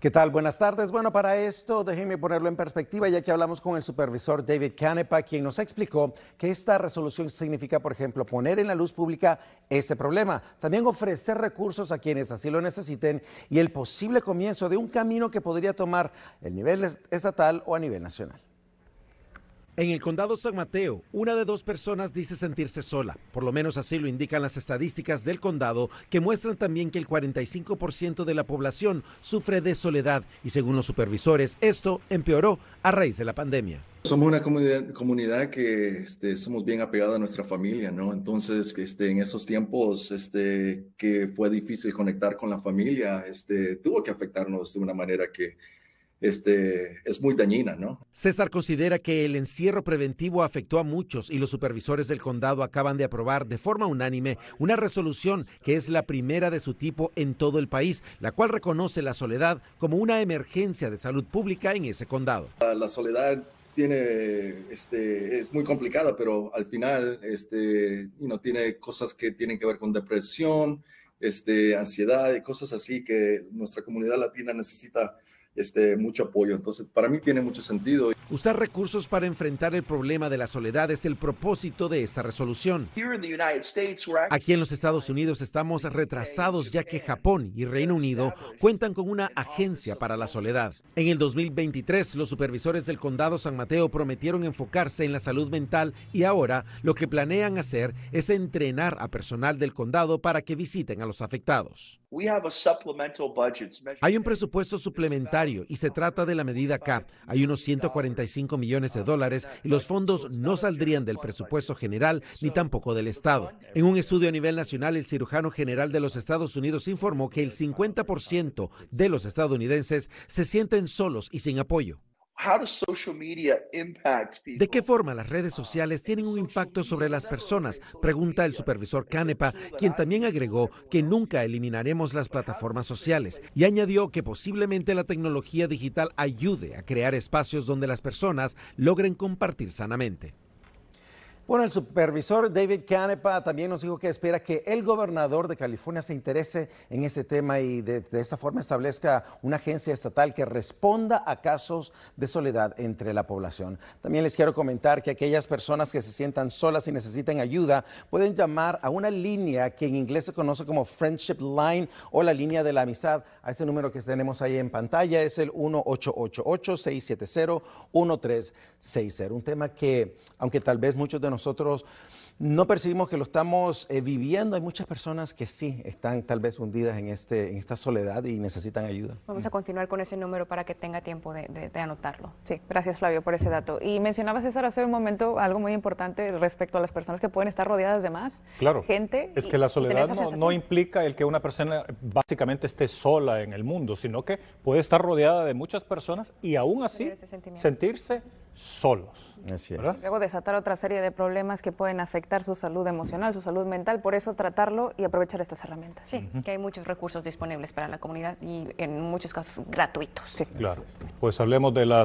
¿Qué tal? Buenas tardes. Bueno, para esto déjenme ponerlo en perspectiva, ya que hablamos con el supervisor David Canepa, quien nos explicó que esta resolución significa, por ejemplo, poner en la luz pública ese problema, también ofrecer recursos a quienes así lo necesiten y el posible comienzo de un camino que podría tomar el nivel estatal o a nivel nacional. En el condado San Mateo, una de dos personas dice sentirse sola. Por lo menos así lo indican las estadísticas del condado, que muestran también que el 45% de la población sufre de soledad y según los supervisores, esto empeoró a raíz de la pandemia. Somos una comunidad, que este, somos bien apegados a nuestra familia, ¿no? Entonces, este, en esos tiempos este, que fue difícil conectar con la familia, este, tuvo que afectarnos de una manera que, este, es muy dañina, César considera que el encierro preventivo afectó a muchos y los supervisores del condado acaban de aprobar de forma unánime una resolución que es la primera de su tipo en todo el país, la cual reconoce la soledad como una emergencia de salud pública en ese condado. La soledad tiene, este, es muy complicada, pero al final, este, tiene cosas que tienen que ver con depresión, este, ansiedad y cosas así que nuestra comunidad latina necesita este, mucho apoyo. Entonces, para mí tiene mucho sentido. Usar recursos para enfrentar el problema de la soledad es el propósito de esta resolución. Aquí en los Estados Unidos estamos retrasados ya que Japón y Reino Unido cuentan con una agencia para la soledad. En el 2023, los supervisores del condado San Mateo prometieron enfocarse en la salud mental y ahora lo que planean hacer es entrenar a personal del condado para que visiten a los afectados. Hay un presupuesto suplementario y se trata de la medida K. Hay unos 145 millones de uh, dólares y los fondos no saldrían del presupuesto general ni tampoco del Estado. En un estudio a nivel nacional, el cirujano general de los Estados Unidos informó que el 50% de los estadounidenses se sienten solos y sin apoyo. ¿De qué forma las redes sociales tienen un impacto sobre las personas? Pregunta el supervisor Canepa, quien también agregó que nunca eliminaremos las plataformas sociales y añadió que posiblemente la tecnología digital ayude a crear espacios donde las personas logren compartir sanamente. Bueno, el supervisor David Canepa también nos dijo que espera que el gobernador de California se interese en este tema y de, esta forma establezca una agencia estatal que responda a casos de soledad entre la población. También les quiero comentar que aquellas personas que se sientan solas y necesiten ayuda pueden llamar a una línea que en inglés se conoce como Friendship Line o la línea de la amistad. A ese número que tenemos ahí en pantalla es el 1888 670 1360 Un tema que, aunque tal vez muchos de nosotros nosotros no percibimos que lo estamos eh, viviendo. Hay muchas personas que sí están tal vez hundidas en, este, en esta soledad y necesitan ayuda. Vamos a continuar con ese número para que tenga tiempo de, anotarlo. Sí, gracias Flavio por ese dato. Y mencionaba César, hace un momento algo muy importante respecto a las personas que pueden estar rodeadas de más claro, gente. Es que la soledad no, no, implica el que una persona básicamente esté sola en el mundo, sino que puede estar rodeada de muchas personas y aún así sentirse solos. Luego desatar otra serie de problemas que pueden afectar su salud emocional, su salud mental, por eso tratarlo y aprovechar estas herramientas. Sí, que hay muchos recursos disponibles para la comunidad y en muchos casos gratuitos. Claro. Pues hablemos de las